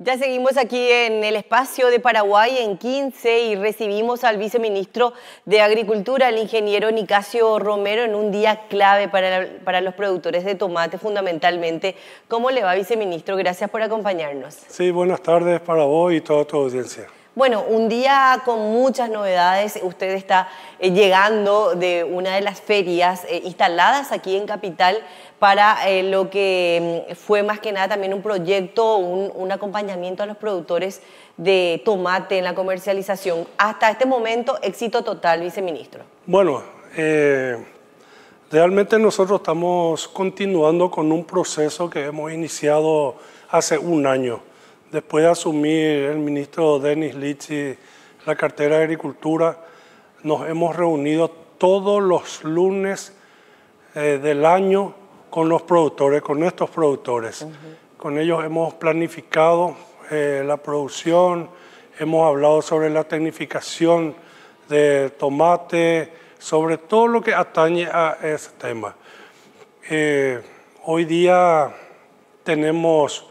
Ya seguimos aquí en el espacio de Paraguay en 15 y recibimos al viceministro de Agricultura, el ingeniero Nicasio Romero, en un día clave para, para, los productores de tomate fundamentalmente. ¿Cómo le va, viceministro? Gracias por acompañarnos. Sí, buenas tardes para vos y toda tu audiencia. Bueno, un día con muchas novedades. Usted está eh, llegando de una de las ferias eh, instaladas aquí en Capital para eh, lo que mm, fue más que nada también un proyecto, un, acompañamiento a los productores de tomate en la comercialización. Hasta este momento, éxito total, viceministro. Bueno, realmente nosotros estamos continuando con un proceso que hemos iniciado hace un año Después de asumir el ministro Denis Litsi la cartera de Agricultura, nos hemos reunido todos los lunes eh, del año con los productores, con nuestros productores. Con ellos hemos planificado eh, la producción, hemos hablado sobre la tecnificación de tomate, sobre todo lo que atañe a ese tema. Eh, hoy día tenemos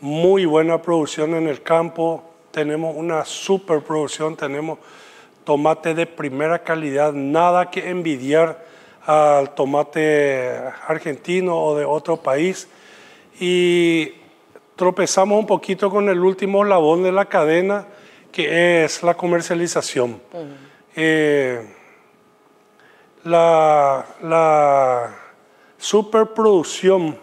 muy buena producción en el campo, tenemos una superproducción producción, tenemos tomate de primera calidad, nada que envidiar al tomate argentino o de otro país. Y tropezamos un poquito con el último labón de la cadena, que es la comercialización. Eh, la, la superproducción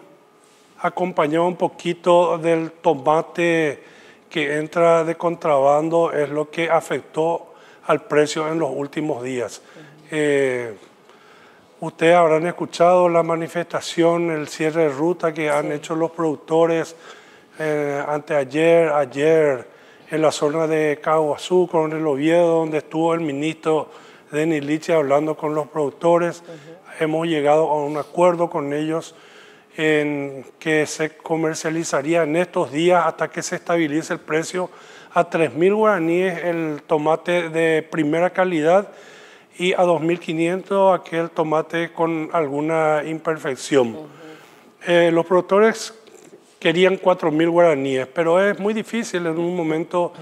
acompañado un poquito del tomate que entra de contrabando, es lo que afectó al precio en los últimos días. Eh, ustedes habrán escuchado la manifestación, el cierre de ruta que han hecho los productores eh, anteayer, ayer, en la zona de Caguazú, con el Oviedo, donde estuvo el ministro Denis Lichi hablando con los productores. Hemos llegado a un acuerdo con ellos en que se comercializaría en estos días hasta que se estabilice el precio a 3.000 guaraníes el tomate de primera calidad y a 2.500 aquel tomate con alguna imperfección. Eh, los productores querían 4.000 guaraníes, pero es muy difícil en un momento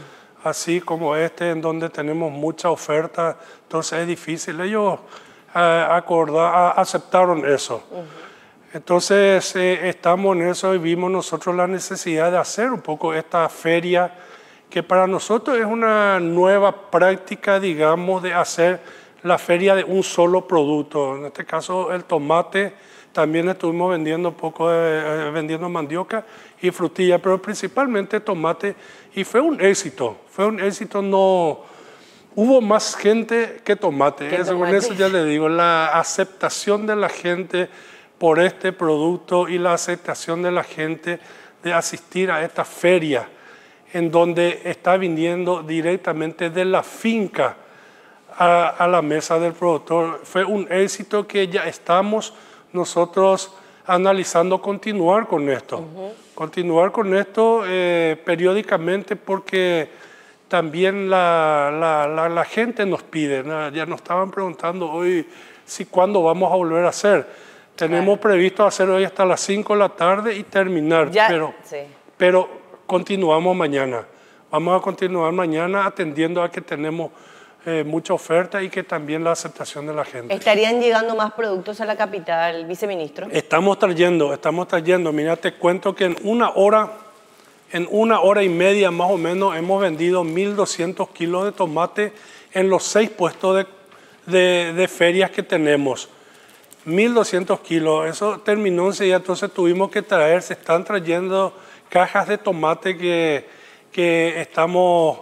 así como este, en donde tenemos mucha oferta, entonces es difícil. Ellos eh, aceptaron eso. Entonces eh, estamos en eso y vimos nosotros la necesidad de hacer un poco esta feria, que para nosotros es una nueva práctica, digamos, de hacer la feria de un solo producto. En este caso, el tomate, también estuvimos vendiendo poco, eh, vendiendo mandioca y frutilla, pero principalmente tomate, y fue un éxito, fue un éxito no... Hubo más gente que tomate, Con eso ya le digo, la aceptación de la gente, por este producto y la aceptación de la gente de asistir a esta feria, en donde está viniendo directamente de la finca a, la mesa del productor. Fue un éxito que ya estamos nosotros analizando continuar con esto, continuar con esto eh, periódicamente porque también la, la, gente nos pide, ya nos estaban preguntando hoy si cuándo vamos a volver a hacer tenemos previsto hacer hoy hasta las 5 de la tarde y terminar, pero, pero continuamos mañana. Vamos a continuar mañana atendiendo a que tenemos eh, mucha oferta y que también la aceptación de la gente. ¿Estarían llegando más productos a la capital, viceministro? Estamos trayendo, estamos trayendo. Mira, te cuento que en una hora, en una hora y media más o menos, hemos vendido 1.200 kilos de tomate en los seis puestos de ferias que tenemos. 1.200 kilos, eso terminó y entonces tuvimos que traer, se están trayendo cajas de tomate que, que estamos,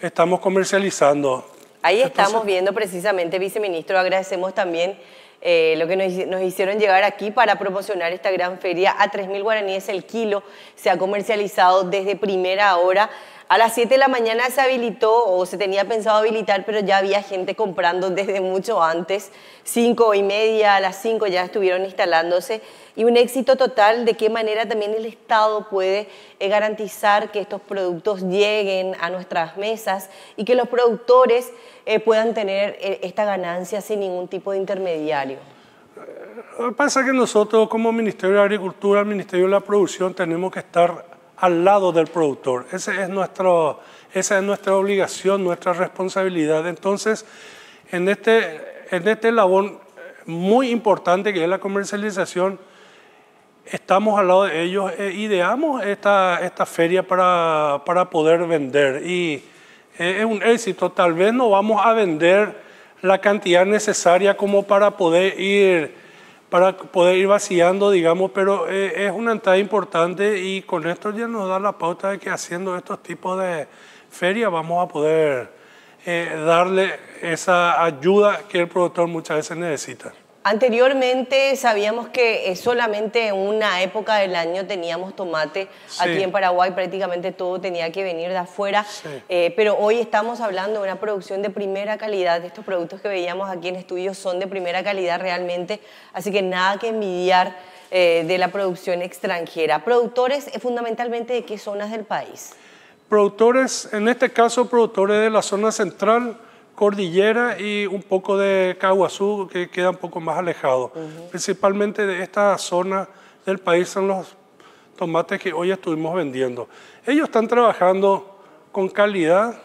estamos comercializando. Ahí estamos viendo precisamente, viceministro, agradecemos también eh, lo que nos, nos, hicieron llegar aquí para promocionar esta gran feria a 3.000 guaraníes el kilo. Se ha comercializado desde primera hora a las 7 de la mañana se habilitó o se tenía pensado habilitar, pero ya había gente comprando desde mucho antes. 5 y media, a las 5 ya estuvieron instalándose. Y un éxito total de qué manera también el Estado puede eh, garantizar que estos productos lleguen a nuestras mesas y que los productores eh, puedan tener eh, esta ganancia sin ningún tipo de intermediario. Pasa que nosotros como Ministerio de Agricultura, Ministerio de la Producción, tenemos que estar al lado del productor. Ese es esa es nuestra obligación, nuestra responsabilidad. Entonces, en este, en este labor muy importante que es la comercialización, estamos al lado de ellos, e ideamos esta, feria para, para poder vender y es un éxito. Tal vez no vamos a vender la cantidad necesaria como para poder ir para poder ir vaciando, digamos, pero eh, es una entrada importante y con esto ya nos da la pauta de que haciendo estos tipos de ferias vamos a poder eh, darle esa ayuda que el productor muchas veces necesita. Anteriormente sabíamos que eh, solamente en una época del año teníamos tomate. Aquí en Paraguay prácticamente todo tenía que venir de afuera. Eh, pero hoy estamos hablando de una producción de primera calidad. Estos productos que veíamos aquí en estudios son de primera calidad realmente. Así que nada que envidiar eh, de la producción extranjera. ¿Productores fundamentalmente de qué zonas del país? Productores, en este caso productores de la zona central, cordillera y un poco de Caguazú, que queda un poco más alejado. Principalmente de esta zona del país son los tomates que hoy estuvimos vendiendo. Ellos están trabajando con calidad,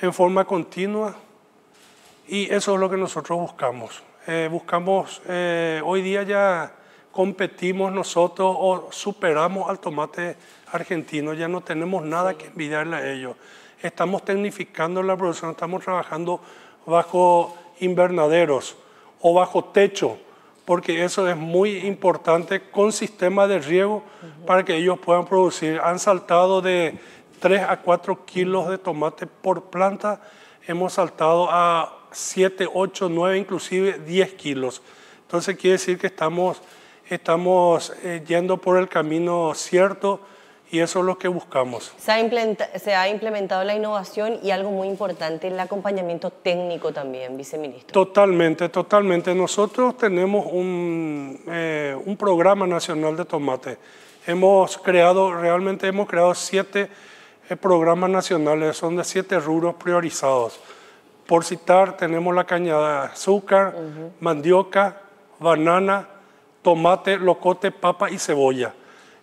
en forma continua, y eso es lo que nosotros buscamos. Eh, buscamos, eh, hoy día ya competimos nosotros o superamos al tomate argentino, ya no tenemos nada que envidiarle a ellos estamos tecnificando la producción, estamos trabajando bajo invernaderos o bajo techo, porque eso es muy importante con sistema de riego para que ellos puedan producir. Han saltado de 3 a 4 kilos de tomate por planta, hemos saltado a 7, 8, 9, inclusive 10 kilos. Entonces quiere decir que estamos, eh, yendo por el camino cierto y eso es lo que buscamos. Se ha, implementado la innovación y algo muy importante, el acompañamiento técnico también, viceministro. Totalmente, totalmente. Nosotros tenemos un, eh, un programa nacional de tomate. Hemos creado, realmente hemos creado siete eh, programas nacionales, son de siete rubros priorizados. Por citar, tenemos la cañada de azúcar, mandioca, banana, tomate, locote, papa y cebolla.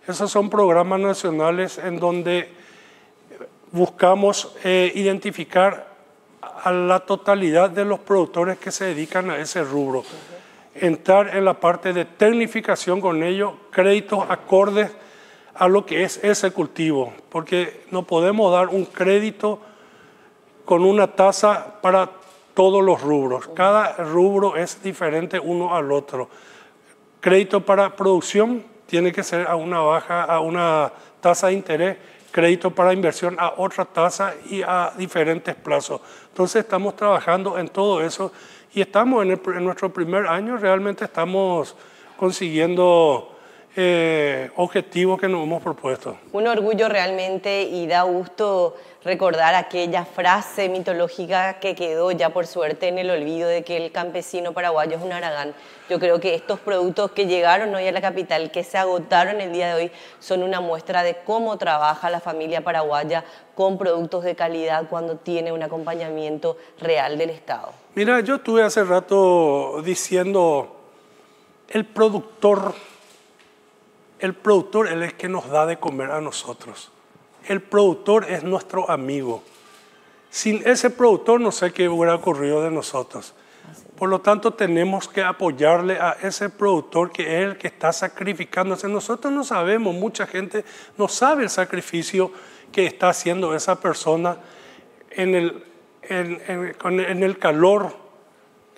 Esos son programas nacionales en donde buscamos eh, identificar a la totalidad de los productores que se dedican a ese rubro. Entrar en la parte de tecnificación con ellos, créditos acordes a lo que es ese cultivo, porque no podemos dar un crédito con una tasa para todos los rubros. Cada rubro es diferente uno al otro. Crédito para producción, tiene que ser a una baja, a una tasa de interés, crédito para inversión a otra tasa y a diferentes plazos. Entonces estamos trabajando en todo eso y estamos en, nuestro primer año, realmente estamos consiguiendo eh, objetivo que nos hemos propuesto. Un orgullo realmente y da gusto recordar aquella frase mitológica que quedó ya por suerte en el olvido de que el campesino paraguayo es un aragán. Yo creo que estos productos que llegaron hoy a la capital, que se agotaron el día de hoy, son una muestra de cómo trabaja la familia paraguaya con productos de calidad cuando tiene un acompañamiento real del Estado. Mira, yo estuve hace rato diciendo, el productor el productor, es el que nos da de comer a nosotros. El productor es nuestro amigo. Sin ese productor no sé qué hubiera ocurrido de nosotros. Por lo tanto, tenemos que apoyarle a ese productor que es el que está sacrificándose. Nosotros no sabemos, mucha gente no sabe el sacrificio que está haciendo esa persona en el, en el calor,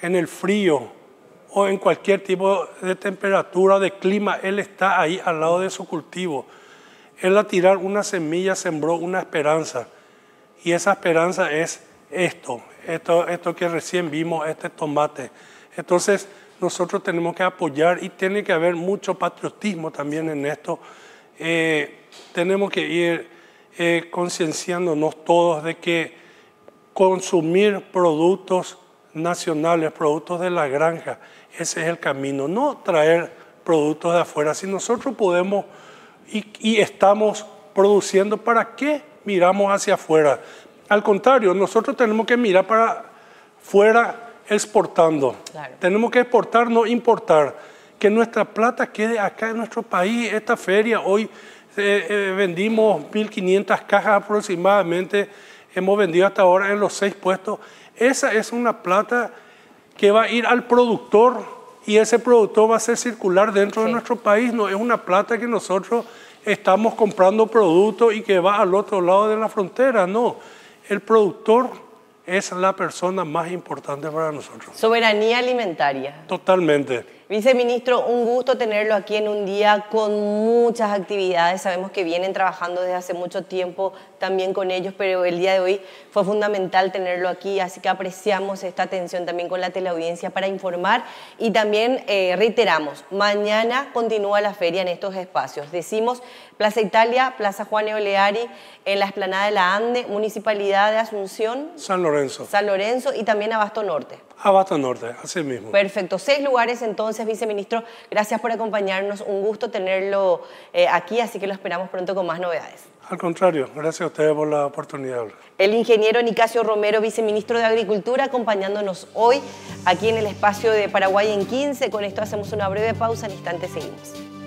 en el frío, o en cualquier tipo de temperatura, de clima, Él está ahí al lado de su cultivo. Él a tirar una semilla sembró una esperanza. Y esa esperanza es esto, esto, esto que recién vimos, este tomate. Entonces, nosotros tenemos que apoyar y tiene que haber mucho patriotismo también en esto. Eh, tenemos que ir eh, concienciándonos todos de que consumir productos nacionales, productos de la granja. Ese es el camino, no traer productos de afuera. Si nosotros podemos y, estamos produciendo, ¿para qué miramos hacia afuera? Al contrario, nosotros tenemos que mirar para afuera exportando. Tenemos que exportar, no importar. Que nuestra plata quede acá en nuestro país. Esta feria hoy eh, eh, vendimos 1.500 cajas aproximadamente. Hemos vendido hasta ahora en los seis puestos. Esa es una plata que va a ir al productor y ese productor va a ser circular dentro de nuestro país. No es una plata que nosotros estamos comprando productos y que va al otro lado de la frontera. No, el productor es la persona más importante para nosotros. Soberanía alimentaria. Totalmente. Viceministro, un gusto tenerlo aquí en un día con muchas actividades. Sabemos que vienen trabajando desde hace mucho tiempo también con ellos, pero el día de hoy fue fundamental tenerlo aquí, así que apreciamos esta atención también con la teleaudiencia para informar y también eh, reiteramos, mañana continúa la feria en estos espacios. Decimos Plaza Italia, Plaza Juan Eoleari, en la esplanada de la Ande, Municipalidad de Asunción. San Lorenzo. San Lorenzo y también Abasto Norte. Abasto Norte, así mismo. Perfecto, seis lugares entonces, viceministro, gracias por acompañarnos, un gusto tenerlo eh, aquí, así que lo esperamos pronto con más novedades. Al contrario, gracias a ustedes por la oportunidad. El ingeniero Nicasio Romero, viceministro de Agricultura, acompañándonos hoy aquí en el espacio de Paraguay en 15. Con esto hacemos una breve pausa, en instante seguimos.